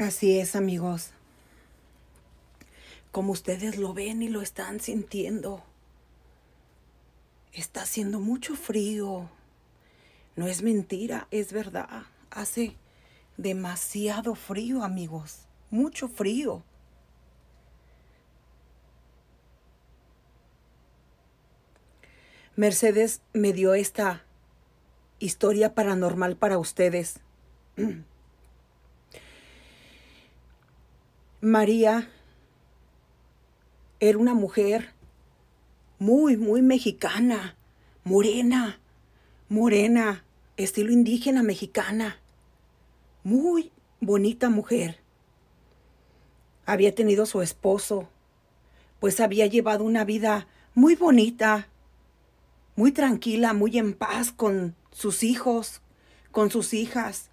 Así es, amigos. Como ustedes lo ven y lo están sintiendo. Está haciendo mucho frío. No es mentira, es verdad. Hace demasiado frío, amigos. Mucho frío. Mercedes me dio esta historia paranormal para ustedes. María era una mujer muy, muy mexicana, morena, morena, estilo indígena mexicana. Muy bonita mujer. Había tenido su esposo, pues había llevado una vida muy bonita, muy tranquila, muy en paz con sus hijos, con sus hijas.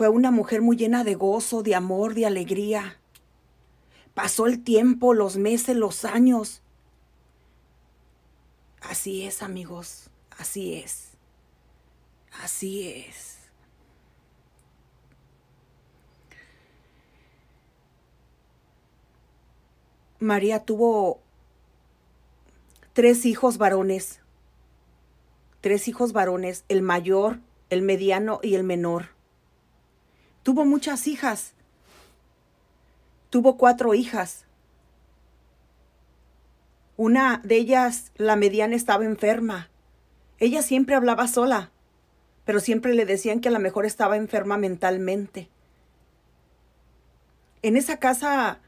Fue una mujer muy llena de gozo, de amor, de alegría. Pasó el tiempo, los meses, los años. Así es, amigos, así es. Así es. María tuvo tres hijos varones. Tres hijos varones, el mayor, el mediano y el menor. Tuvo muchas hijas. Tuvo cuatro hijas. Una de ellas, la mediana, estaba enferma. Ella siempre hablaba sola, pero siempre le decían que a lo mejor estaba enferma mentalmente. En esa casa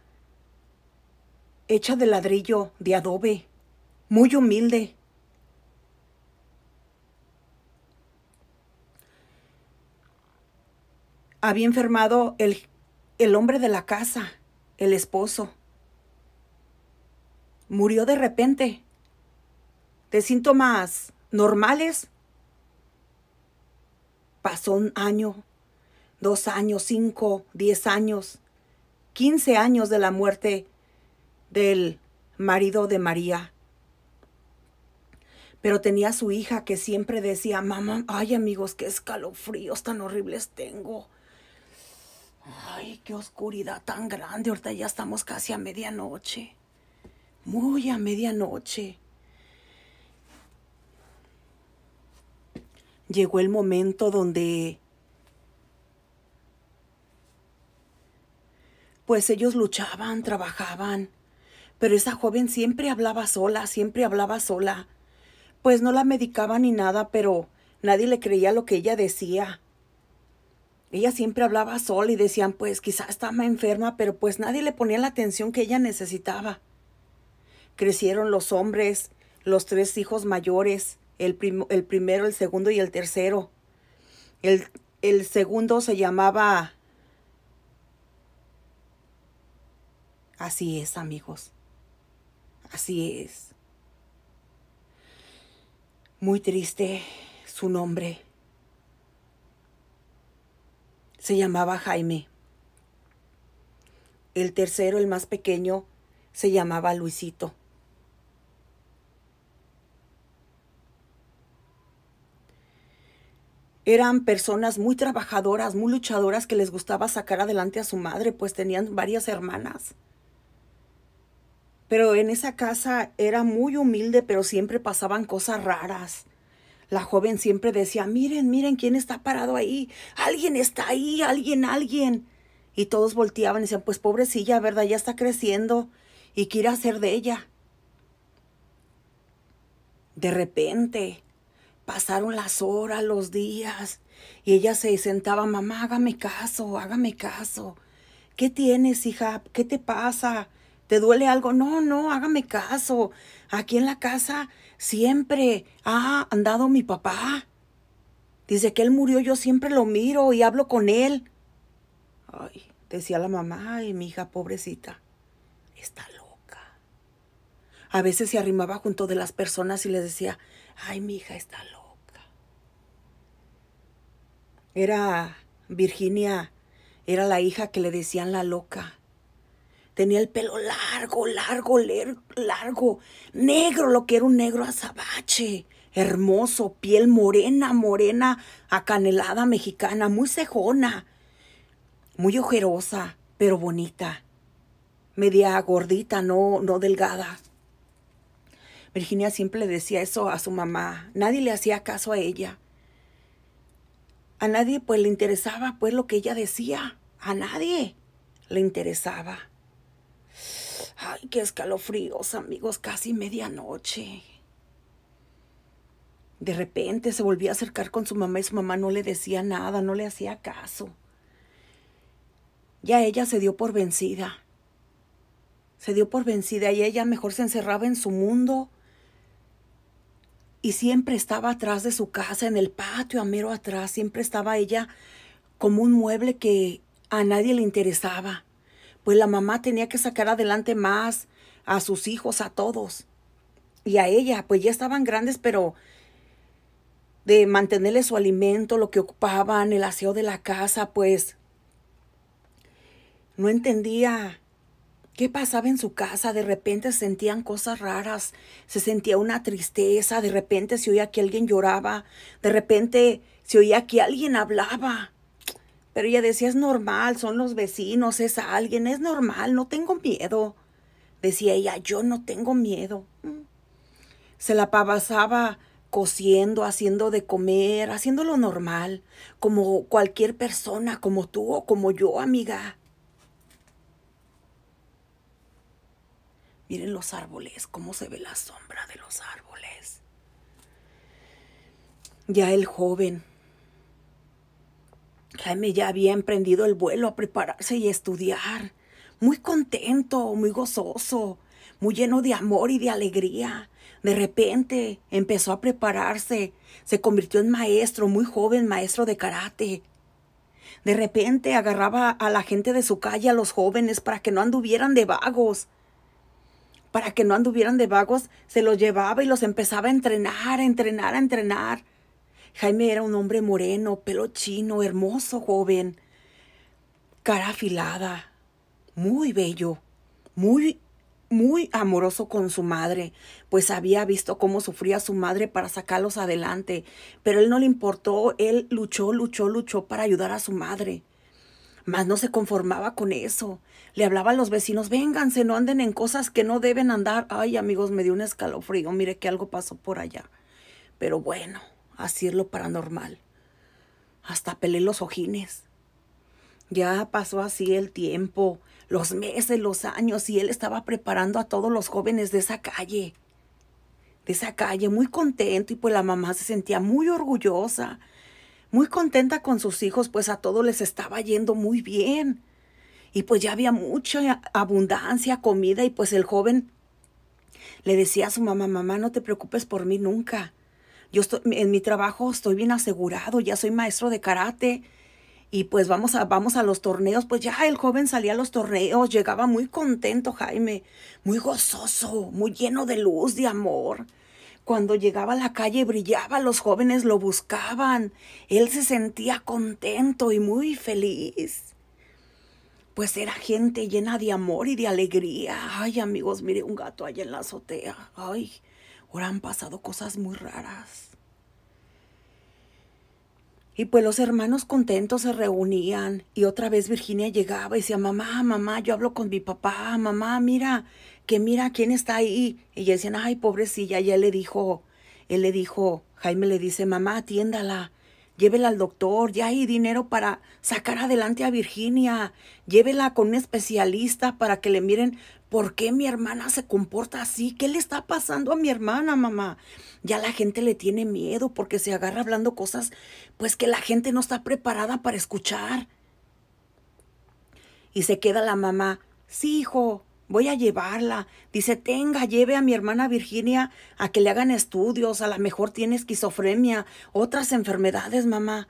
hecha de ladrillo, de adobe, muy humilde, había enfermado el, el hombre de la casa, el esposo. Murió de repente, de síntomas normales. Pasó un año, dos años, cinco, diez años, quince años de la muerte del marido de María. Pero tenía su hija que siempre decía, mamá, ay amigos, qué escalofríos tan horribles tengo. Ay, qué oscuridad tan grande. Ahorita ya estamos casi a medianoche. Muy a medianoche. Llegó el momento donde... Pues ellos luchaban, trabajaban. Pero esa joven siempre hablaba sola, siempre hablaba sola. Pues no la medicaba ni nada, pero nadie le creía lo que ella decía. Ella siempre hablaba sola y decían, pues quizá estaba enferma, pero pues nadie le ponía la atención que ella necesitaba. Crecieron los hombres, los tres hijos mayores, el, primero, el segundo y el tercero. El, el segundo se llamaba... Así es, amigos. Así es. Muy triste su nombre se llamaba Jaime. El tercero, el más pequeño, se llamaba Luisito. Eran personas muy trabajadoras, muy luchadoras que les gustaba sacar adelante a su madre, pues tenían varias hermanas. Pero en esa casa era muy humilde, pero siempre pasaban cosas raras. La joven siempre decía, miren, miren quién está parado ahí, alguien está ahí, alguien, alguien. Y todos volteaban y decían, pues pobrecilla, ¿verdad? Ya está creciendo y quiere hacer de ella. De repente, pasaron las horas, los días, y ella se sentaba, mamá, hágame caso, hágame caso. ¿Qué tienes, hija? ¿Qué te pasa? ¿Te duele algo? No, no, hágame caso. Aquí en la casa siempre ha andado mi papá. Dice que él murió, yo siempre lo miro y hablo con él. Ay, decía la mamá, ay, mi hija pobrecita, está loca. A veces se arrimaba junto de las personas y les decía, ay, mi hija está loca. Era Virginia, era la hija que le decían la loca. Tenía el pelo largo, largo, largo, negro, lo que era un negro azabache, hermoso, piel morena, morena, acanelada mexicana, muy cejona, muy ojerosa, pero bonita, media gordita, no, no delgada. Virginia siempre le decía eso a su mamá, nadie le hacía caso a ella. A nadie pues le interesaba pues lo que ella decía, a nadie le interesaba. Ay, qué escalofríos, amigos, casi medianoche. De repente se volvía a acercar con su mamá y su mamá no le decía nada, no le hacía caso. Ya ella se dio por vencida. Se dio por vencida y ella mejor se encerraba en su mundo y siempre estaba atrás de su casa, en el patio, a mero atrás, siempre estaba ella como un mueble que a nadie le interesaba pues la mamá tenía que sacar adelante más a sus hijos, a todos. Y a ella, pues ya estaban grandes, pero de mantenerle su alimento, lo que ocupaban, el aseo de la casa, pues no entendía qué pasaba en su casa. De repente sentían cosas raras, se sentía una tristeza, de repente se oía que alguien lloraba, de repente se oía que alguien hablaba. Pero ella decía, es normal, son los vecinos, es alguien, es normal, no tengo miedo. Decía ella, yo no tengo miedo. Mm. Se la pasaba cosiendo, haciendo de comer, haciendo lo normal, como cualquier persona, como tú o como yo, amiga. Miren los árboles, cómo se ve la sombra de los árboles. Ya el joven Jaime ya había emprendido el vuelo a prepararse y estudiar, muy contento, muy gozoso, muy lleno de amor y de alegría. De repente empezó a prepararse, se convirtió en maestro, muy joven maestro de karate. De repente agarraba a la gente de su calle, a los jóvenes, para que no anduvieran de vagos. Para que no anduvieran de vagos, se los llevaba y los empezaba a entrenar, a entrenar, a entrenar. Jaime era un hombre moreno, pelo chino, hermoso, joven, cara afilada, muy bello, muy, muy amoroso con su madre, pues había visto cómo sufría su madre para sacarlos adelante, pero él no le importó, él luchó, luchó, luchó para ayudar a su madre. Mas no se conformaba con eso. Le hablaba a los vecinos, vénganse, no anden en cosas que no deben andar. Ay, amigos, me dio un escalofrío, mire que algo pasó por allá. Pero bueno, así lo paranormal. Hasta pelé los ojines. Ya pasó así el tiempo, los meses, los años, y él estaba preparando a todos los jóvenes de esa calle. De esa calle, muy contento, y pues la mamá se sentía muy orgullosa, muy contenta con sus hijos, pues a todos les estaba yendo muy bien. Y pues ya había mucha abundancia, comida, y pues el joven le decía a su mamá, mamá, no te preocupes por mí nunca yo estoy, en mi trabajo estoy bien asegurado, ya soy maestro de karate y pues vamos a, vamos a los torneos, pues ya el joven salía a los torneos, llegaba muy contento Jaime, muy gozoso, muy lleno de luz, de amor. Cuando llegaba a la calle brillaba, los jóvenes lo buscaban, él se sentía contento y muy feliz. Pues era gente llena de amor y de alegría. Ay amigos, mire un gato allá en la azotea. Ay, Ahora han pasado cosas muy raras. Y pues los hermanos contentos se reunían y otra vez Virginia llegaba y decía, mamá, mamá, yo hablo con mi papá, mamá, mira, que mira quién está ahí. Y ella decían, ay, pobrecilla, ya le dijo, él le dijo, Jaime le dice, mamá, atiéndala, llévela al doctor, ya hay dinero para sacar adelante a Virginia, llévela con un especialista para que le miren ¿por qué mi hermana se comporta así? ¿Qué le está pasando a mi hermana, mamá? Ya la gente le tiene miedo porque se agarra hablando cosas pues que la gente no está preparada para escuchar. Y se queda la mamá, sí, hijo, voy a llevarla. Dice, tenga, lleve a mi hermana Virginia a que le hagan estudios, a lo mejor tiene esquizofrenia, otras enfermedades, mamá.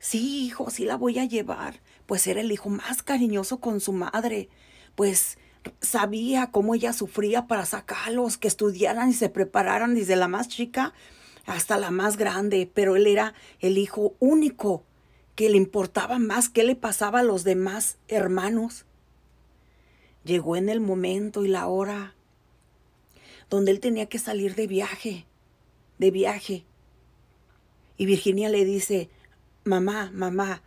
Sí, hijo, sí la voy a llevar. Pues era el hijo más cariñoso con su madre. Pues sabía cómo ella sufría para sacarlos, que estudiaran y se prepararan desde la más chica hasta la más grande, pero él era el hijo único que le importaba más qué le pasaba a los demás hermanos. Llegó en el momento y la hora donde él tenía que salir de viaje, de viaje. Y Virginia le dice, mamá, mamá,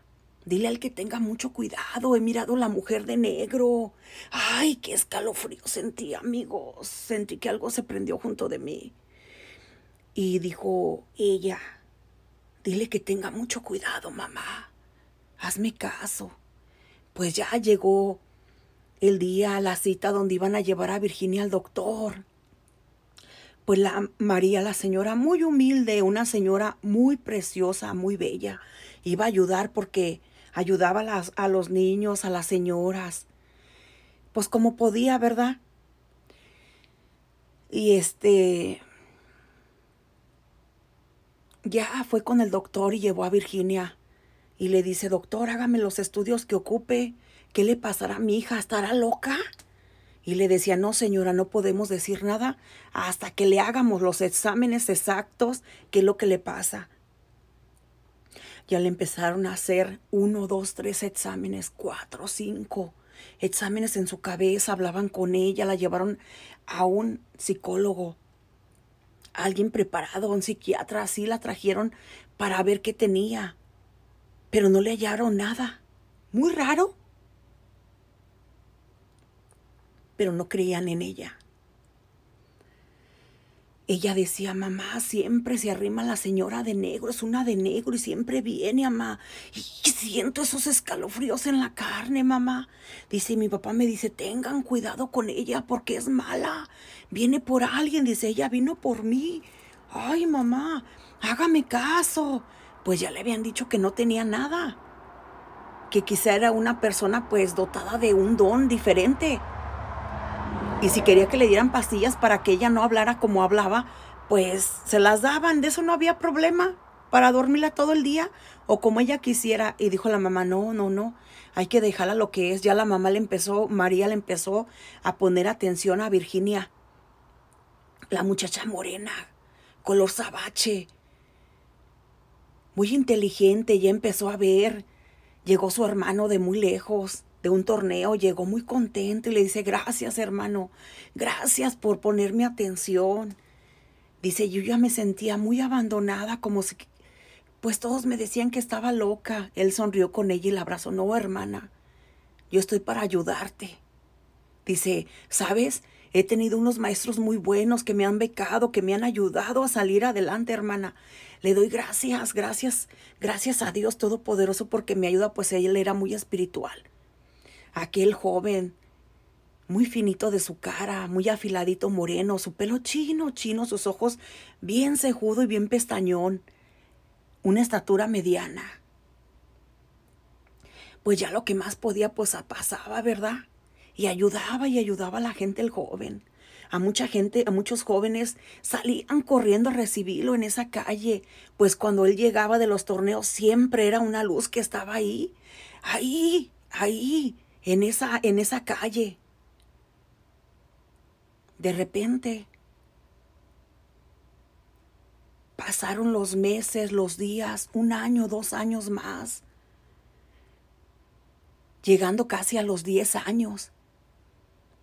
Dile al que tenga mucho cuidado. He mirado a la mujer de negro. Ay, qué escalofrío sentí, amigos. Sentí que algo se prendió junto de mí. Y dijo ella, dile que tenga mucho cuidado, mamá. Hazme caso. Pues ya llegó el día, la cita donde iban a llevar a Virginia al doctor. Pues la María, la señora muy humilde, una señora muy preciosa, muy bella, iba a ayudar porque ayudaba a, las, a los niños, a las señoras, pues como podía, ¿verdad? Y este, ya fue con el doctor y llevó a Virginia y le dice, doctor, hágame los estudios que ocupe, ¿qué le pasará a mi hija? ¿Estará loca? Y le decía, no señora, no podemos decir nada hasta que le hagamos los exámenes exactos, qué es lo que le pasa ya le empezaron a hacer uno, dos, tres exámenes, cuatro, cinco exámenes en su cabeza, hablaban con ella, la llevaron a un psicólogo, a alguien preparado, a un psiquiatra, así la trajeron para ver qué tenía, pero no le hallaron nada. Muy raro. Pero no creían en ella. Ella decía, mamá, siempre se arrima la señora de negro, es una de negro y siempre viene, mamá. Y siento esos escalofríos en la carne, mamá. Dice, mi papá me dice, tengan cuidado con ella porque es mala. Viene por alguien, dice, ella vino por mí. Ay, mamá, hágame caso. Pues ya le habían dicho que no tenía nada. Que quizá era una persona pues dotada de un don diferente. Y si quería que le dieran pastillas para que ella no hablara como hablaba, pues se las daban, de eso no había problema para dormirla todo el día o como ella quisiera. Y dijo la mamá, no, no, no, hay que dejarla lo que es. Ya la mamá le empezó, María le empezó a poner atención a Virginia, la muchacha morena, color sabache, muy inteligente, ya empezó a ver. Llegó su hermano de muy lejos de un torneo, llegó muy contento y le dice, gracias hermano, gracias por ponerme atención. Dice, yo ya me sentía muy abandonada, como si, pues todos me decían que estaba loca. Él sonrió con ella y la abrazó, no hermana, yo estoy para ayudarte. Dice, ¿sabes? He tenido unos maestros muy buenos que me han becado, que me han ayudado a salir adelante, hermana. Le doy gracias, gracias, gracias a Dios Todopoderoso porque me ayuda, pues él era muy espiritual aquel joven, muy finito de su cara, muy afiladito moreno, su pelo chino, chino, sus ojos bien cejudo y bien pestañón, una estatura mediana. Pues ya lo que más podía, pues pasaba, ¿verdad? Y ayudaba y ayudaba a la gente el joven. A mucha gente, a muchos jóvenes salían corriendo a recibirlo en esa calle, pues cuando él llegaba de los torneos siempre era una luz que estaba ahí, ahí, ahí, en esa, en esa calle. De repente, pasaron los meses, los días, un año, dos años más, llegando casi a los diez años.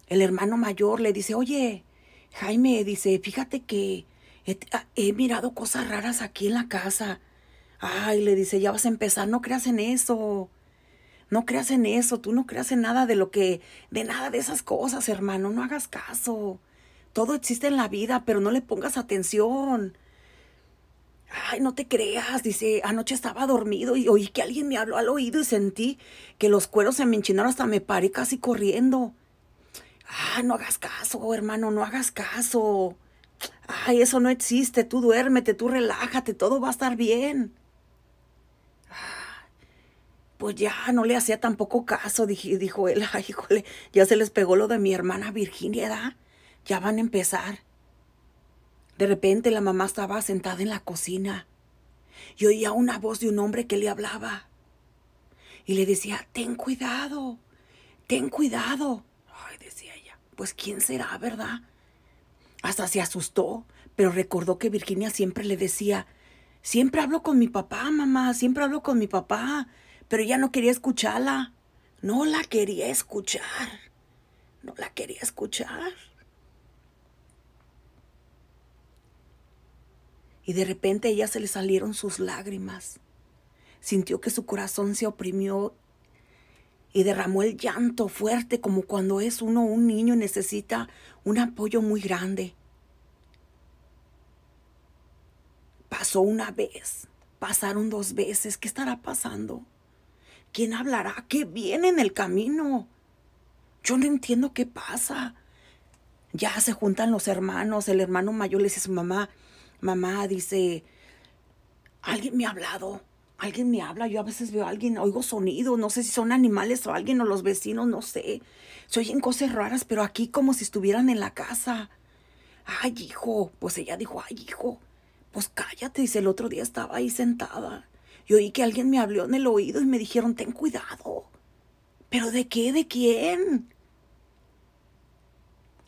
El hermano mayor le dice, oye, Jaime, dice, fíjate que he, ah, he mirado cosas raras aquí en la casa. Ay, le dice, ya vas a empezar, no creas en eso. No creas en eso, tú no creas en nada de lo que, de nada de esas cosas, hermano, no hagas caso. Todo existe en la vida, pero no le pongas atención. Ay, no te creas, dice, anoche estaba dormido y oí que alguien me habló al oído y sentí que los cueros se me enchinaron hasta me paré casi corriendo. Ay, ah, no hagas caso, hermano, no hagas caso. Ay, eso no existe, tú duérmete, tú relájate, todo va a estar bien pues ya no le hacía tampoco caso, dijo él, ay, híjole, ya se les pegó lo de mi hermana Virginia, ¿da? ya van a empezar. De repente la mamá estaba sentada en la cocina y oía una voz de un hombre que le hablaba y le decía, ten cuidado, ten cuidado. Ay, decía ella, pues quién será, ¿verdad? Hasta se asustó, pero recordó que Virginia siempre le decía, siempre hablo con mi papá, mamá, siempre hablo con mi papá pero ya no quería escucharla. No la quería escuchar. No la quería escuchar. Y de repente a ella se le salieron sus lágrimas. Sintió que su corazón se oprimió y derramó el llanto fuerte como cuando es uno un niño necesita un apoyo muy grande. Pasó una vez, pasaron dos veces, ¿qué estará pasando? ¿Quién hablará? ¿Qué viene en el camino? Yo no entiendo qué pasa. Ya se juntan los hermanos. El hermano mayor le dice a su mamá, mamá dice, alguien me ha hablado, alguien me habla. Yo a veces veo a alguien, oigo sonidos, no sé si son animales o alguien o los vecinos, no sé. Se oyen cosas raras, pero aquí como si estuvieran en la casa. Ay, hijo, pues ella dijo, ay, hijo, pues cállate. Dice, el otro día estaba ahí sentada. Y oí que alguien me habló en el oído y me dijeron, ten cuidado. ¿Pero de qué? ¿De quién?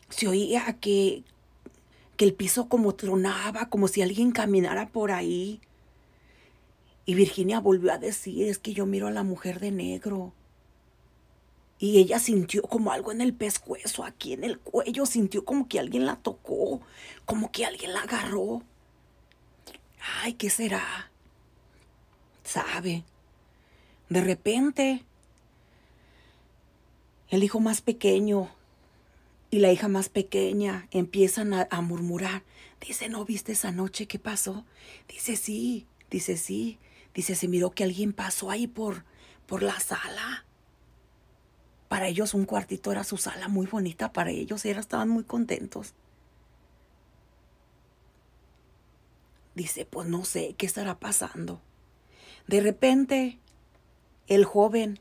Se oía que, que el piso como tronaba, como si alguien caminara por ahí. Y Virginia volvió a decir, es que yo miro a la mujer de negro. Y ella sintió como algo en el pescuezo, aquí en el cuello, sintió como que alguien la tocó, como que alguien la agarró. Ay, ¿qué será? sabe. De repente, el hijo más pequeño y la hija más pequeña empiezan a, murmurar. Dice, ¿no viste esa noche qué pasó? Dice, sí, dice, sí. Dice, se miró que alguien pasó ahí por, por la sala. Para ellos un cuartito era su sala muy bonita, para ellos estaban muy contentos. Dice, pues no sé, ¿qué estará pasando? De repente, el joven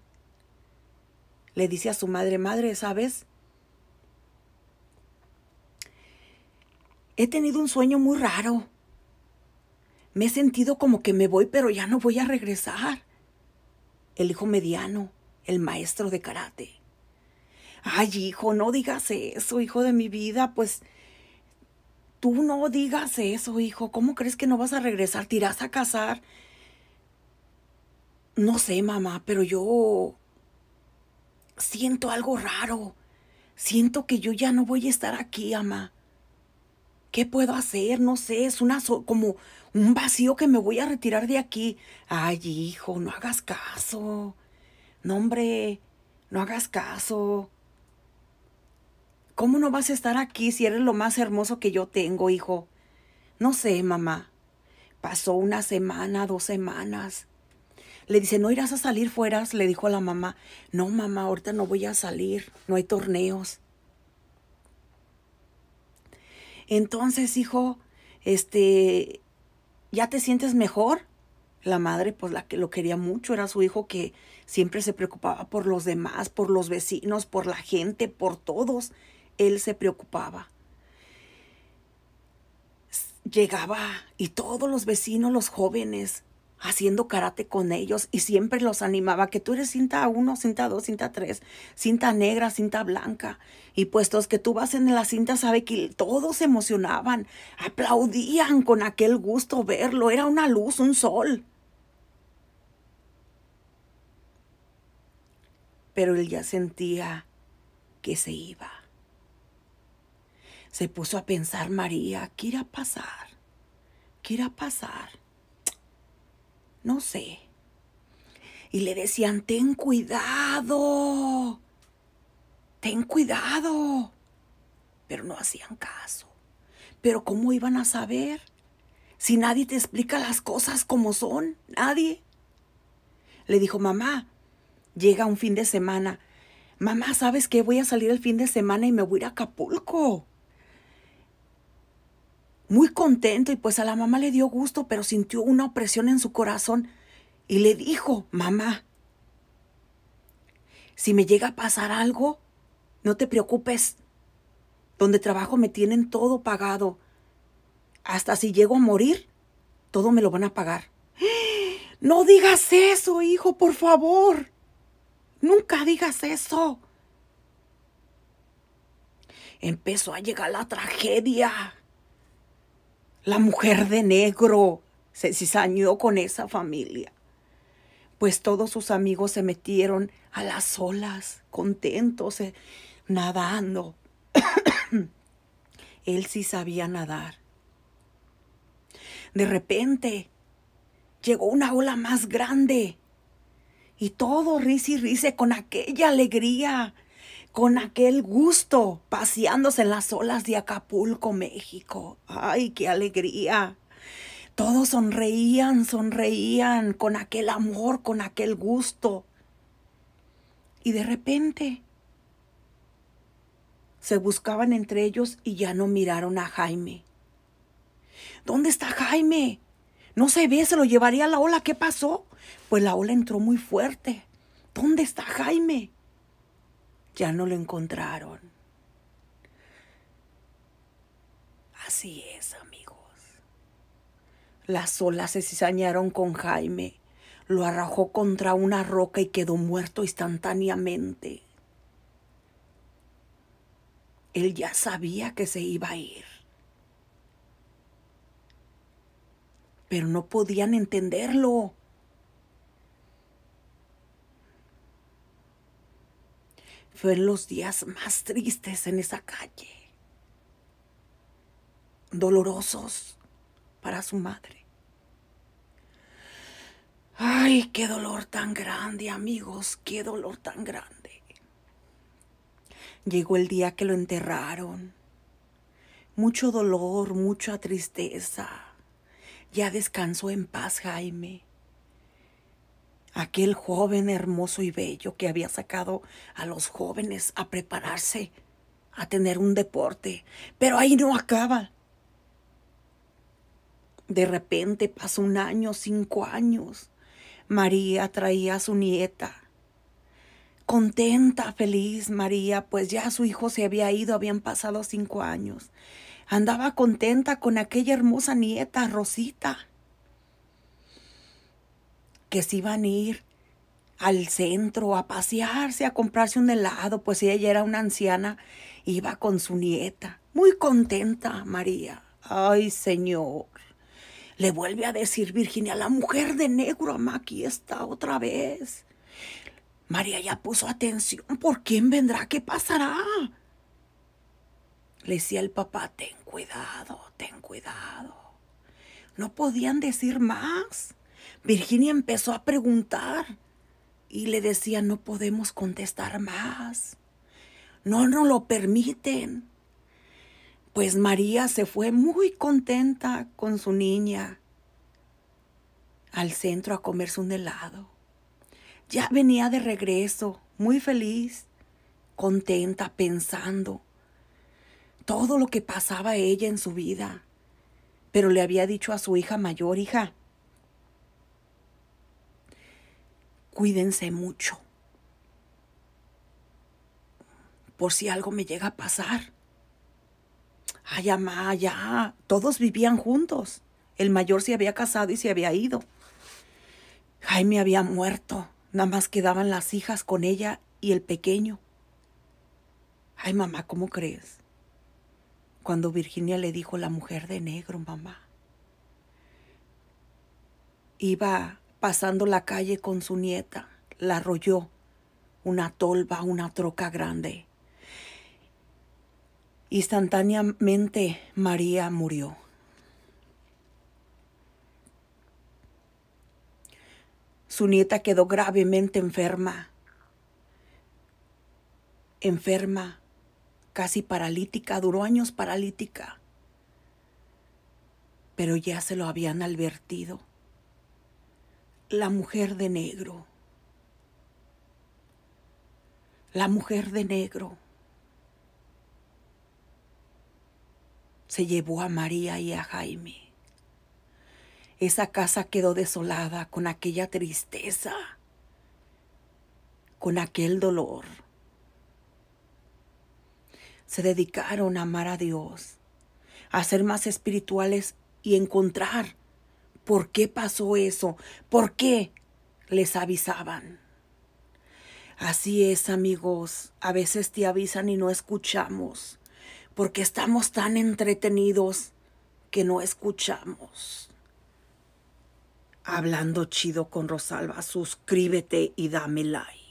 le dice a su madre, madre, ¿sabes? He tenido un sueño muy raro. Me he sentido como que me voy, pero ya no voy a regresar. El hijo mediano, el maestro de karate. Ay, hijo, no digas eso, hijo de mi vida, pues tú no digas eso, hijo. ¿Cómo crees que no vas a regresar? ¿Tirás a casar? No sé, mamá, pero yo siento algo raro. Siento que yo ya no voy a estar aquí, mamá. ¿Qué puedo hacer? No sé, es una como un vacío que me voy a retirar de aquí. Ay, hijo, no hagas caso. No, hombre, no hagas caso. ¿Cómo no vas a estar aquí si eres lo más hermoso que yo tengo, hijo? No sé, mamá. Pasó una semana, dos semanas. Le dice, no irás a salir fuera, le dijo a la mamá. No, mamá, ahorita no voy a salir, no hay torneos. Entonces, hijo, este, ¿ya te sientes mejor? La madre, pues la que lo quería mucho, era su hijo que siempre se preocupaba por los demás, por los vecinos, por la gente, por todos. Él se preocupaba. Llegaba y todos los vecinos, los jóvenes, haciendo karate con ellos y siempre los animaba que tú eres cinta 1, cinta 2, cinta 3, cinta negra, cinta blanca. Y puestos que tú vas en la cinta, sabe que todos se emocionaban, aplaudían con aquel gusto verlo, era una luz, un sol. Pero él ya sentía que se iba. Se puso a pensar María, ¿qué irá a pasar? ¿Qué irá a pasar? No sé. Y le decían, ten cuidado, ten cuidado. Pero no hacían caso. Pero ¿cómo iban a saber? Si nadie te explica las cosas como son, nadie. Le dijo, mamá, llega un fin de semana. Mamá, ¿sabes qué? Voy a salir el fin de semana y me voy a ir a Acapulco muy contento y pues a la mamá le dio gusto, pero sintió una opresión en su corazón y le dijo, mamá, si me llega a pasar algo, no te preocupes. Donde trabajo me tienen todo pagado. Hasta si llego a morir, todo me lo van a pagar. No digas eso, hijo, por favor. Nunca digas eso. Empezó a llegar la tragedia. La mujer de negro se cizañó con esa familia. Pues todos sus amigos se metieron a las olas, contentos, eh, nadando. Él sí sabía nadar. De repente llegó una ola más grande y todo risa y risa con aquella alegría con aquel gusto, paseándose en las olas de Acapulco, México. ¡Ay, qué alegría! Todos sonreían, sonreían con aquel amor, con aquel gusto. Y de repente se buscaban entre ellos y ya no miraron a Jaime. ¿Dónde está Jaime? No se ve, se lo llevaría la ola. ¿Qué pasó? Pues la ola entró muy fuerte. ¿Dónde está Jaime? ya no lo encontraron. Así es, amigos. Las olas se cizañaron con Jaime, lo arrojó contra una roca y quedó muerto instantáneamente. Él ya sabía que se iba a ir. Pero no podían entenderlo. Fueron los días más tristes en esa calle, dolorosos para su madre. Ay, qué dolor tan grande, amigos, qué dolor tan grande. Llegó el día que lo enterraron. Mucho dolor, mucha tristeza. Ya descansó en paz Jaime aquel joven hermoso y bello que había sacado a los jóvenes a prepararse, a tener un deporte. Pero ahí no acaba. De repente pasó un año, cinco años. María traía a su nieta. Contenta, feliz María, pues ya su hijo se había ido, habían pasado cinco años. Andaba contenta con aquella hermosa nieta, Rosita que se iban a ir al centro a pasearse, a comprarse un helado, pues ella era una anciana, iba con su nieta, muy contenta María. Ay, Señor. Le vuelve a decir Virginia, la mujer de negro, aquí está otra vez. María ya puso atención, ¿por quién vendrá? ¿Qué pasará? Le decía el papá, ten cuidado, ten cuidado. No podían decir más. Virginia empezó a preguntar y le decía, no podemos contestar más. No nos lo permiten. Pues María se fue muy contenta con su niña al centro a comerse un helado. Ya venía de regreso, muy feliz, contenta, pensando todo lo que pasaba ella en su vida. Pero le había dicho a su hija mayor, hija, cuídense mucho. Por si algo me llega a pasar. Ay, mamá, ya. Todos vivían juntos. El mayor se había casado y se había ido. Jaime había muerto. Nada más quedaban las hijas con ella y el pequeño. Ay, mamá, ¿cómo crees? Cuando Virginia le dijo la mujer de negro, mamá. Iba pasando la calle con su nieta, la arrolló una tolva, una troca grande. Instantáneamente María murió. Su nieta quedó gravemente enferma, enferma, casi paralítica, duró años paralítica, pero ya se lo habían advertido la mujer de negro. La mujer de negro se llevó a María y a Jaime. Esa casa quedó desolada con aquella tristeza, con aquel dolor. Se dedicaron a amar a Dios, a ser más espirituales y encontrar por qué pasó eso, por qué les avisaban. Así es, amigos, a veces te avisan y no escuchamos, porque estamos tan entretenidos que no escuchamos. Hablando chido con Rosalba, suscríbete y dame like.